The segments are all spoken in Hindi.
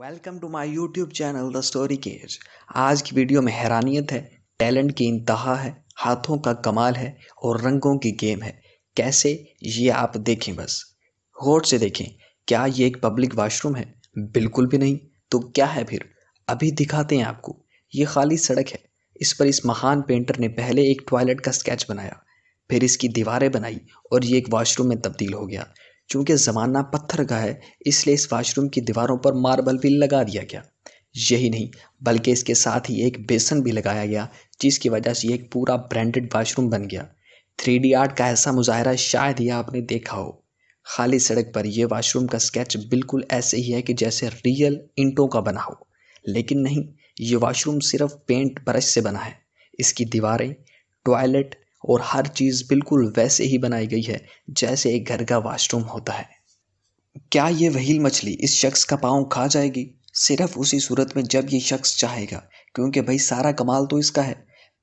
welcome to my YouTube channel the story cage आज की वीडियो में हैरानियत है टैलेंट की इंतहा है हाथों का कमाल है और रंगों की गेम है कैसे ये आप देखें बस गौर से देखें क्या ये एक पब्लिक वाशरूम है बिल्कुल भी नहीं तो क्या है फिर अभी दिखाते हैं आपको ये खाली सड़क है इस पर इस महान पेंटर ने पहले एक टॉयलेट का स्केच बनाया फिर इसकी दीवारें बनाई और ये एक वॉशरूम में तब्दील हो गया चूँकि ज़माना पत्थर का है इसलिए इस वाशरूम की दीवारों पर मार्बल भी लगा दिया गया यही नहीं बल्कि इसके साथ ही एक बेसन भी लगाया गया जिसकी वजह से एक पूरा ब्रांडेड वाशरूम बन गया थ्री डी आर्ट का ऐसा मुजाहरा शायद ही आपने देखा हो खाली सड़क पर यह वाशरूम का स्केच बिल्कुल ऐसे ही है कि जैसे रियल इंटों का बना हो लेकिन नहीं ये वाशरूम सिर्फ पेंट ब्रश से बना है इसकी दीवारें टॉयलेट और हर चीज़ बिल्कुल वैसे ही बनाई गई है जैसे एक घर का वाशरूम होता है क्या ये वहील मछली इस शख्स का पाँव खा जाएगी सिर्फ उसी सूरत में जब ये शख्स चाहेगा क्योंकि भाई सारा कमाल तो इसका है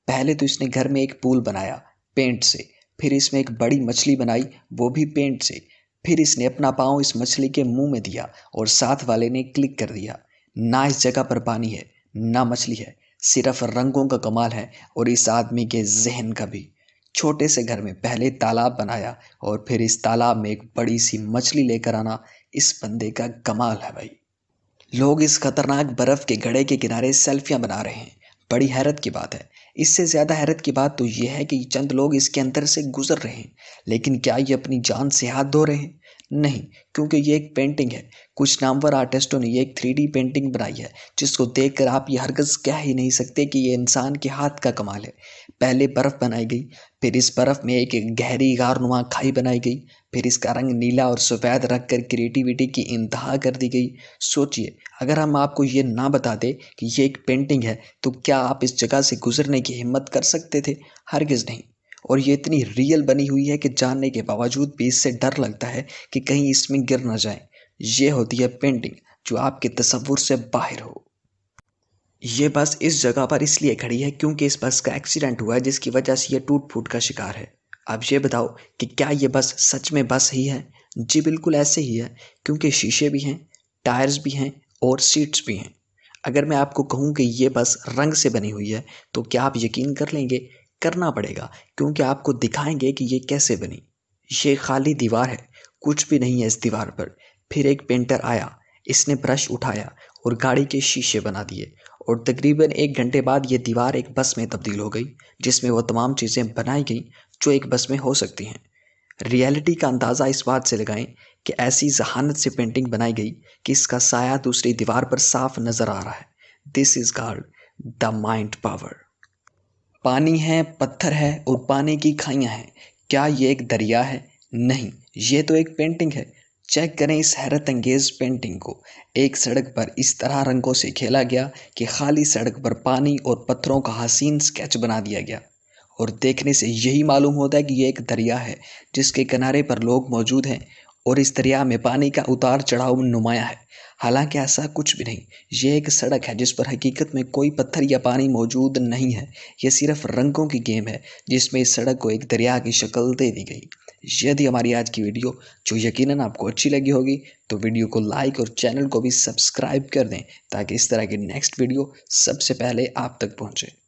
पहले तो इसने घर में एक पूल बनाया पेंट से फिर इसमें एक बड़ी मछली बनाई वो भी पेंट से फिर इसने अपना पाँव इस मछली के मुंह में दिया और साथ वाले ने क्लिक कर दिया ना इस जगह पर पानी है ना मछली है सिर्फ रंगों का कमाल है और इस आदमी के जहन का भी छोटे से घर में पहले तालाब बनाया और फिर इस तालाब में एक बड़ी सी मछली लेकर आना इस बंदे का कमाल है भाई लोग इस खतरनाक बर्फ़ के गड़े के किनारे सेल्फियाँ बना रहे हैं बड़ी हैरत की बात है इससे ज़्यादा हैरत की बात तो यह है कि चंद लोग इसके अंदर से गुजर रहे हैं लेकिन क्या ये अपनी जान से हाथ धो रहे हैं नहीं क्योंकि ये एक पेंटिंग है कुछ नामवर आर्टिस्टों ने ये एक थ्री पेंटिंग बनाई है जिसको देखकर आप ये हरगज़ कह ही नहीं सकते कि ये इंसान के हाथ का कमाल है पहले बर्फ़ बनाई गई फिर इस बर्फ़ में एक गहरी गारनुमा खाई बनाई गई फिर इसका रंग नीला और सफ़ेद रख कर क्रिएटिविटी की इंतहा कर दी गई सोचिए अगर हम आपको ये ना बताते कि ये एक पेंटिंग है तो क्या आप इस जगह से गुजरने की हिम्मत कर सकते थे हरगज़ नहीं और ये इतनी रियल बनी हुई है कि जानने के बावजूद भी इससे डर लगता है कि कहीं इसमें गिर ना जाए ये होती है पेंटिंग जो आपके तस्वुर से बाहर हो ये बस इस जगह पर इसलिए खड़ी है क्योंकि इस बस का एक्सीडेंट हुआ है जिसकी वजह से ये टूट फूट का शिकार है अब ये बताओ कि क्या ये बस सच में बस ही है जी बिल्कुल ऐसे ही है क्योंकि शीशे भी हैं टायर्स भी हैं और सीट्स भी हैं अगर मैं आपको कहूँ कि ये बस रंग से बनी हुई है तो क्या आप यकीन कर लेंगे करना पड़ेगा क्योंकि आपको दिखाएंगे कि ये कैसे बनी ये खाली दीवार है कुछ भी नहीं है इस दीवार पर फिर एक पेंटर आया इसने ब्रश उठाया और गाड़ी के शीशे बना दिए और तकरीबन एक घंटे बाद ये दीवार एक बस में तब्दील हो गई जिसमें वो तमाम चीज़ें बनाई गई जो एक बस में हो सकती हैं रियलिटी का अंदाज़ा इस बात से लगाएं कि ऐसी जहानत से पेंटिंग बनाई गई कि इसका साया दूसरी दीवार पर साफ नज़र आ रहा है this is called the mind power पानी है पत्थर है और पानी की खाइयाँ हैं क्या ये एक दरिया है नहीं ये तो एक पेंटिंग है चेक करें इस हैरत अंगेज पेंटिंग को एक सड़क पर इस तरह रंगों से खेला गया कि खाली सड़क पर पानी और पत्थरों का हसीन स्केच बना दिया गया और देखने से यही मालूम होता है कि यह एक दरिया है जिसके किनारे पर लोग मौजूद हैं और इस दरिया में पानी का उतार चढ़ाव नुमाया है हालांकि ऐसा कुछ भी नहीं ये एक सड़क है जिस पर हकीकत में कोई पत्थर या पानी मौजूद नहीं है ये सिर्फ रंगों की गेम है जिसमें इस सड़क को एक दरिया की शक्ल दे दी गई यदि हमारी आज की वीडियो जो यकीनन आपको अच्छी लगी होगी तो वीडियो को लाइक और चैनल को भी सब्सक्राइब कर दें ताकि इस तरह की नेक्स्ट वीडियो सबसे पहले आप तक पहुँचे